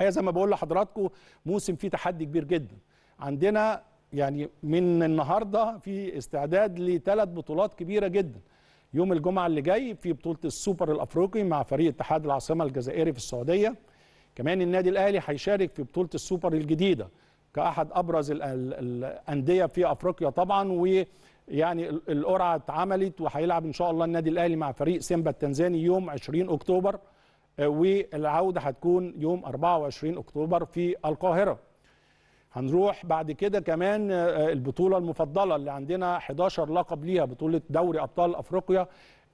الحقيقه زي ما بقول لحضراتكم موسم فيه تحدي كبير جدا عندنا يعني من النهارده في استعداد لثلاث بطولات كبيره جدا يوم الجمعه اللي جاي في بطوله السوبر الافريقي مع فريق اتحاد العاصمه الجزائري في السعوديه كمان النادي الاهلي هيشارك في بطوله السوبر الجديده كاحد ابرز الانديه في افريقيا طبعا ويعني القرعه اتعملت وهيلعب ان شاء الله النادي الاهلي مع فريق سيمبا التنزاني يوم 20 اكتوبر والعودة هتكون يوم 24 أكتوبر في القاهرة هنروح بعد كده كمان آه، البطولة المفضلة اللي عندنا 11 لقب ليها بطولة دوري أبطال أفريقيا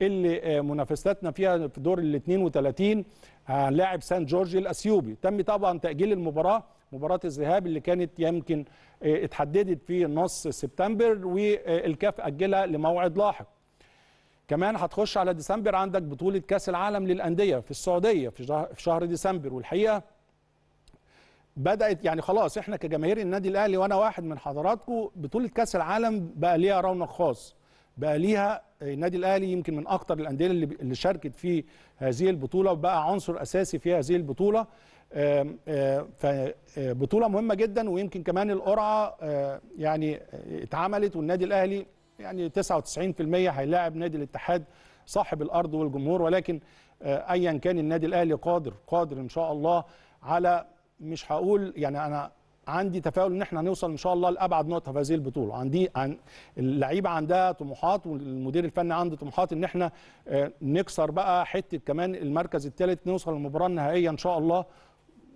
اللي آه، منافستنا فيها في دور ال 32 هنلاعب سان جورج الأثيوبي تم طبعا تأجيل المباراة مباراة الذهاب اللي كانت يمكن آه، اتحددت في نص سبتمبر والكاف أجلها لموعد لاحق كمان هتخش على ديسمبر عندك بطوله كاس العالم للانديه في السعوديه في شهر ديسمبر والحقيقه بدات يعني خلاص احنا كجماهير النادي الاهلي وانا واحد من حضراتكم بطوله كاس العالم بقى ليها رونق خاص بقى ليها النادي الاهلي يمكن من اكتر الانديه اللي, اللي شاركت في هذه البطوله وبقى عنصر اساسي في هذه البطوله فبطوله مهمه جدا ويمكن كمان القرعه يعني اتعملت والنادي الاهلي يعني 99% هيلاعب نادي الاتحاد صاحب الارض والجمهور ولكن آه، ايا كان النادي الاهلي قادر قادر ان شاء الله على مش هقول يعني انا عندي تفاؤل ان احنا هنوصل ان شاء الله لابعد نقطه في هذه البطوله عندي عن اللعيبه عندها طموحات والمدير الفني عنده طموحات ان احنا آه، نكسر بقى حته كمان المركز الثالث نوصل للمباراه النهائيه ان شاء الله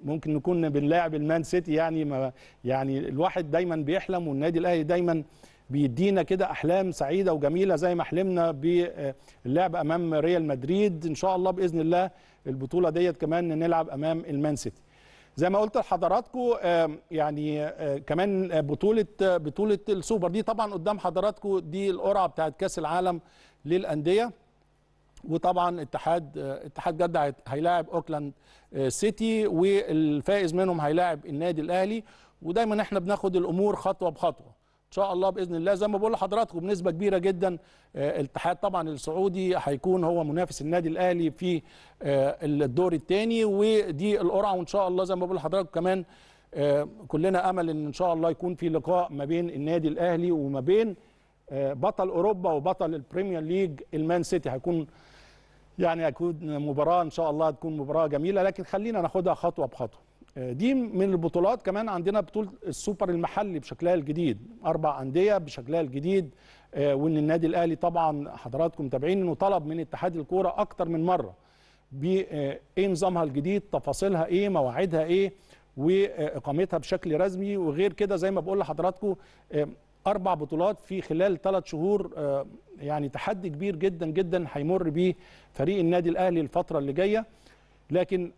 ممكن نكون بنلاعب المان سيتي يعني ما يعني الواحد دايما بيحلم والنادي الاهلي دايما بيدينا كده احلام سعيده وجميله زي ما حلمنا باللعب امام ريال مدريد ان شاء الله باذن الله البطوله ديت كمان نلعب امام المان سيتي زي ما قلت لحضراتكم يعني آه، كمان بطوله بطوله السوبر دي طبعا قدام حضراتكم دي القرعه بتاعت كاس العالم للانديه وطبعا اتحاد آه، اتحاد جده هيلاعب اوكلاند آه، سيتي والفائز منهم هيلاعب النادي الاهلي ودايما احنا بناخد الامور خطوه بخطوه ان شاء الله باذن الله زي ما بقول لحضراتكم بنسبه كبيره جدا آه، الاتحاد طبعا السعودي هيكون هو منافس النادي الاهلي في آه، الدور الثاني ودي القرعه وان شاء الله زي ما بقول لحضراتكم كمان آه، كلنا امل ان ان شاء الله يكون في لقاء ما بين النادي الاهلي وما بين بطل اوروبا وبطل البريمير ليج المان سيتي هيكون يعني هتكون مباراه ان شاء الله هتكون مباراه جميله لكن خلينا ناخدها خطوه بخطوه دي من البطولات كمان عندنا بطولة السوبر المحلي بشكلها الجديد أربع أندية بشكلها الجديد آه، وإن النادي الأهلي طبعا حضراتكم متابعين إنه طلب من اتحاد الكورة أكتر من مرة بإيه آه، نظامها الجديد تفاصيلها إيه مواعيدها إيه وإقامتها بشكل رسمي وغير كده زي ما بقول لحضراتكم آه، أربع بطولات في خلال ثلاث شهور يعني تحدي كبير جدا جدا هيمر بيه فريق النادي الأهلي الفترة اللي جاية لكن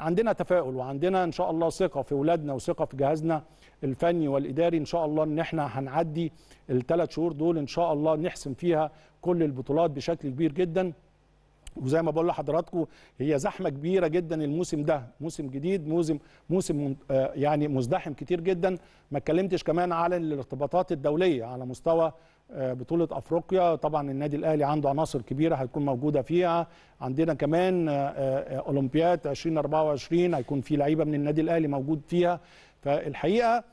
عندنا تفاؤل وعندنا ان شاء الله ثقه في اولادنا وثقه في جهازنا الفني والاداري ان شاء الله ان احنا هنعدي الثلاث شهور دول ان شاء الله نحسم فيها كل البطولات بشكل كبير جدا وزي ما بقول لحضراتكم هي زحمه كبيره جدا الموسم ده موسم جديد موسم موسم آه، يعني مزدحم كتير جدا ما اتكلمتش كمان على الارتباطات الدوليه على مستوى آه، بطولة أفريقيا طبعا النادي الأهلي عنده عناصر كبيرة هتكون موجودة فيها عندنا كمان آه، آه، أولمبياد 2024 هيكون في لعيبة من النادي الأهلي موجود فيها فالحقيقة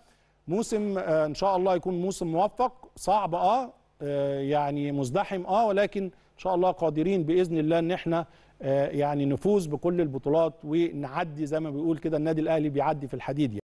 موسم إن شاء الله يكون موسم موفق صعب أه يعني مزدحم أه ولكن إن شاء الله قادرين بإذن الله إن إحنا يعني نفوز بكل البطولات ونعدي زي ما بيقول كده النادي الأهلي بيعدي في الحديد يعني.